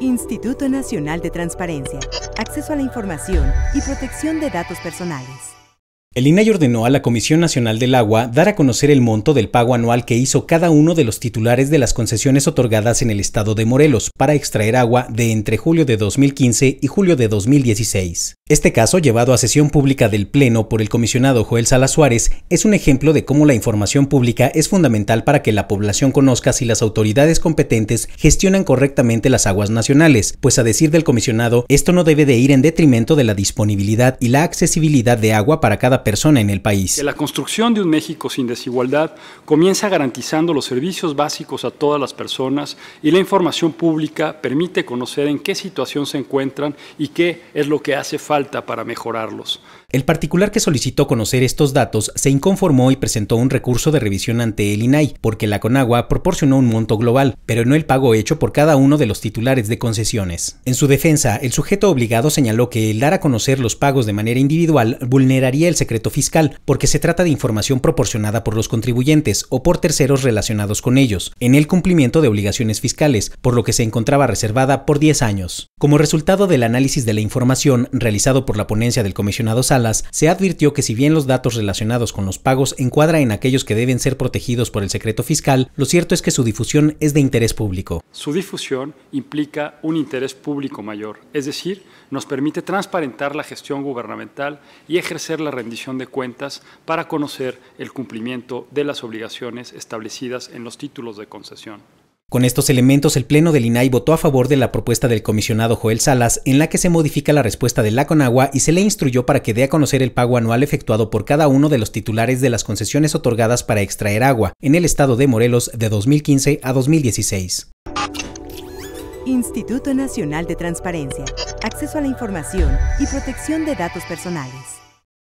Instituto Nacional de Transparencia, Acceso a la Información y Protección de Datos Personales. El INAI ordenó a la Comisión Nacional del Agua dar a conocer el monto del pago anual que hizo cada uno de los titulares de las concesiones otorgadas en el estado de Morelos para extraer agua de entre julio de 2015 y julio de 2016. Este caso, llevado a sesión pública del Pleno por el comisionado Joel Sala Suárez, es un ejemplo de cómo la información pública es fundamental para que la población conozca si las autoridades competentes gestionan correctamente las aguas nacionales, pues a decir del comisionado, esto no debe de ir en detrimento de la disponibilidad y la accesibilidad de agua para cada persona en el país. La construcción de un México sin desigualdad comienza garantizando los servicios básicos a todas las personas y la información pública permite conocer en qué situación se encuentran y qué es lo que hace falta falta para mejorarlos. El particular que solicitó conocer estos datos se inconformó y presentó un recurso de revisión ante el INAI, porque la Conagua proporcionó un monto global, pero no el pago hecho por cada uno de los titulares de concesiones. En su defensa, el sujeto obligado señaló que el dar a conocer los pagos de manera individual vulneraría el secreto fiscal, porque se trata de información proporcionada por los contribuyentes o por terceros relacionados con ellos, en el cumplimiento de obligaciones fiscales, por lo que se encontraba reservada por 10 años. Como resultado del análisis de la información realizado por la ponencia del comisionado Sal, se advirtió que si bien los datos relacionados con los pagos encuadran en aquellos que deben ser protegidos por el secreto fiscal, lo cierto es que su difusión es de interés público. Su difusión implica un interés público mayor, es decir, nos permite transparentar la gestión gubernamental y ejercer la rendición de cuentas para conocer el cumplimiento de las obligaciones establecidas en los títulos de concesión. Con estos elementos, el Pleno del INAI votó a favor de la propuesta del comisionado Joel Salas, en la que se modifica la respuesta de la Conagua y se le instruyó para que dé a conocer el pago anual efectuado por cada uno de los titulares de las concesiones otorgadas para extraer agua en el estado de Morelos de 2015 a 2016. Instituto Nacional de Transparencia, Acceso a la Información y Protección de Datos Personales.